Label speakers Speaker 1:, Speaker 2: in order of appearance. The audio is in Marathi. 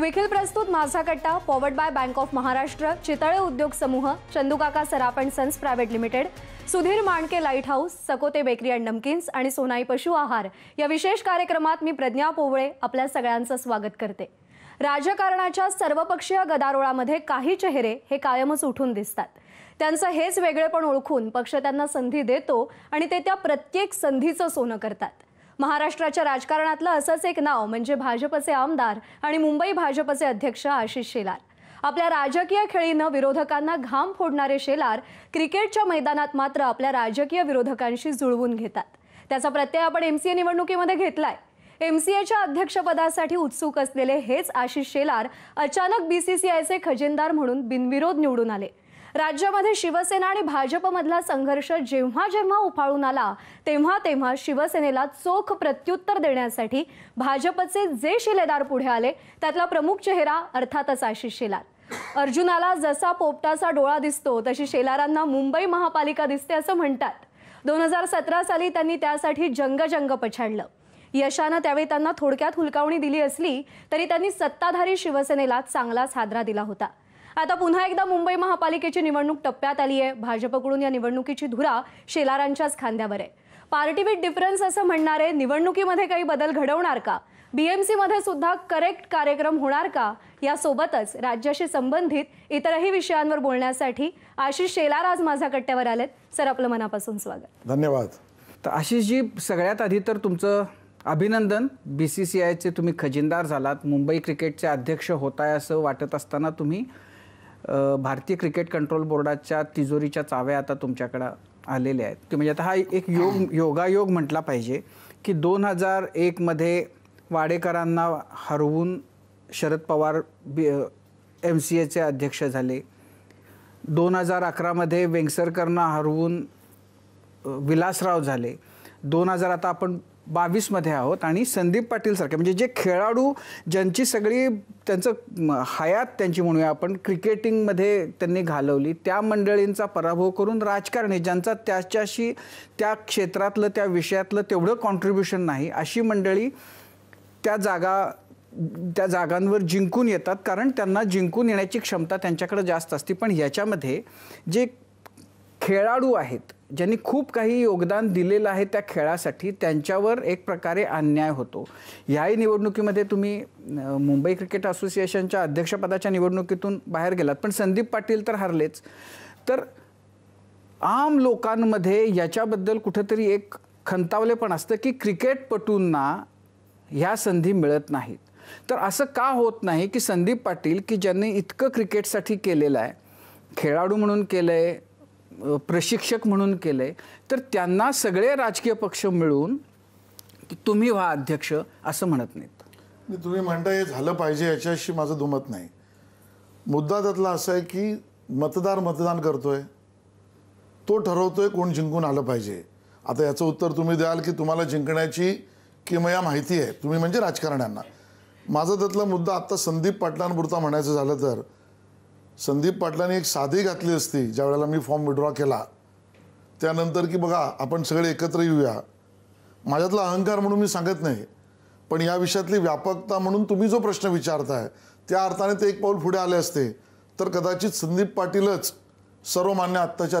Speaker 1: विखिल प्रस्तुत Majha Katta powered by bank of Maharashtra Chitale उद्योग समूह Chandukaka Saraf and sons private limited Sudhir Manke light house Sakote bakery and namkeens आणि सोनाई पशु आहार या विशेष कार्यक्रमात मी प्रज्ञा पोवळे आपल्या सगळ्यांचं स्वागत करते राजकारणाच्या सर्वपक्षीय गदारोळामध्ये काही चेहरे हे कायमच उठून दिसतात त्यांचं हेच वेगळेपण ओळखून पक्ष त्यांना संधी देतो आणि ते त्या प्रत्येक संधीचं सोनं करतात महाराष्ट्राच्या राजकारणातलं असंच एक नाव म्हणजे भाजपचे आमदार आणि मुंबई भाजपचे अध्यक्ष आशिष शेलार आपल्या राजकीय खेळीनं विरोधकांना घाम फोडणारे शेलार क्रिकेटच्या मैदानात मात्र आपल्या राजकीय विरोधकांशी जुळवून घेतात त्याचा प्रत्यय आपण एमसीए निवडणुकीमध्ये घेतलाय एमसीएच्या अध्यक्षपदासाठी उत्सुक असलेले हेच आशिष शेलार अचानक बीसीसीआयचे खजिनदार म्हणून बिनविरोध निवडून आले राज्यामध्ये शिवसेना आणि भाजपमधला संघर्ष जेव्हा जेव्हा उफाळून आला तेव्हा तेव्हा शिवसेनेला चोख प्रत्युत्तर देण्यासाठी भाजपचे जे शिलेदार पुढे आले त्यातला प्रमुख चेहरा अर्थातच आशिष शेलार अर्जुनाला जसा पोपटाचा डोळा दिसतो तशी शेलारांना मुंबई महापालिका दिसते असं म्हणतात दोन हजार सतरा साली त्यांनी त्यासाठी जंगजंग पछाडलं यशानं त्यावेळी त्यांना थोडक्यात हुलकावणी दिली असली तरी त्यांनी सत्ताधारी शिवसेनेला चांगलाच हादरा दिला होता आता पुन्हा एकदा मुंबई महापालिकेची निवडणूक टप्प्यात आली आहे भाजपकडून या निवडणुकीची धुरा शेलारांच्याच खांद्यावर आहे पार्टी विथ डिफरन्स असं म्हणणारे निवडणुकीमध्ये काही बदल घडवणार का बीएमसी मध्ये सुद्धा करेक्ट कार्यक्रम होणार का या सोबतच राज्याशी संबंधित इतरही विषयांवर बोलण्यासाठी आशिष शेलार आज माझ्या कट्ट्यावर आलेत सर आपलं मनापासून स्वागत
Speaker 2: धन्यवाद तर आशिषजी सगळ्यात आधी तर तुमचं अभिनंदन बी सी सी आयचे तुम्ही खजिनदार झालात मुंबई क्रिकेटचे अध्यक्ष होताय असं वाटत असताना तुम्ही भारतीय क्रिकेट कंट्रोल बोर्डाच्या तिजोरीच्या चाव्या आता तुमच्याकडं आलेल्या आहेत की म्हणजे आता हा एक योग योगायोग म्हटला पाहिजे की दोन हजार एकमध्ये वाडेकरांना हरवून Sharad Pawar B M C एचे अध्यक्ष झाले दोन हजार अकरामध्ये वेंगसरकरना हरवून विलासराव झाले दोन हजार आता आपण बावीसमध्ये आहोत आणि संदीप पाटील सारखे म्हणजे जे खेळाडू ज्यांची सगळी त्यांचं हयात त्यांची म्हणूया आपण क्रिकेटिंगमध्ये त्यांनी घालवली त्या मंडळींचा पराभव करून राजकारणी ज्यांचा त्याच्याशी त्या क्षेत्रातलं त्या विषयातलं तेवढं कॉन्ट्रीब्युशन नाही अशी मंडळी त्या जागा त्या जागांवर जिंकून येतात कारण त्यांना जिंकून येण्याची क्षमता त्यांच्याकडे जास्त असते पण याच्यामध्ये जे खेळाडू आहेत ज्यांनी खूप काही योगदान दिलेलं आहे त्या खेळासाठी त्यांच्यावर एक प्रकारे अन्याय होतो याही निवडणुकीमध्ये तुम्ही मुंबई क्रिकेट असोसिएशनच्या अध्यक्षपदाच्या निवडणुकीतून बाहेर गेलात पण संदीप पाटील तर हरलेच तर आम लोकांमध्ये याच्याबद्दल कुठंतरी एक खंतावलेपण असतं की क्रिकेटपटूंना ह्या संधी मिळत नाहीत तर असं का होत नाही की संदीप पाटील की ज्यांनी इतकं क्रिकेटसाठी केलेलं आहे खेळाडू म्हणून केलं आहे प्रशिक्षक म्हणून केले तर त्यांना सगळे राजकीय पक्ष मिळून तुम्ही व्हा अध्यक्ष असं म्हणत नाहीत तुम्ही म्हणता हे झालं पाहिजे
Speaker 3: याच्याशी माझं दुमत नाही मुद्दा त्यातला असा आहे की मतदार मतदान करतोय तो ठरवतोय कोण जिंकून आलं पाहिजे आता याचं उत्तर तुम्ही द्याल की तुम्हाला जिंकण्याची किमया माहिती आहे तुम्ही म्हणजे राजकारण्यांना माझा त्यातला मुद्दा आत्ता संदीप पाटलांपुरता म्हणायचं झालं तर संदीप पाटलांनी एक साधी घातली असती ज्या वेळेला मी फॉर्म विड्रॉ केला त्यानंतर की बघा आपण सगळे एकत्र येऊया माझ्यातला अहंकार म्हणून मी सांगत नाही पण या विषयातली व्यापकता म्हणून तुम्ही जो प्रश्न विचारताय त्या अर्थाने ते एक पाऊल पुढे आले असते तर कदाचित संदीप पाटीलच सर्वमान्य आत्ताच्या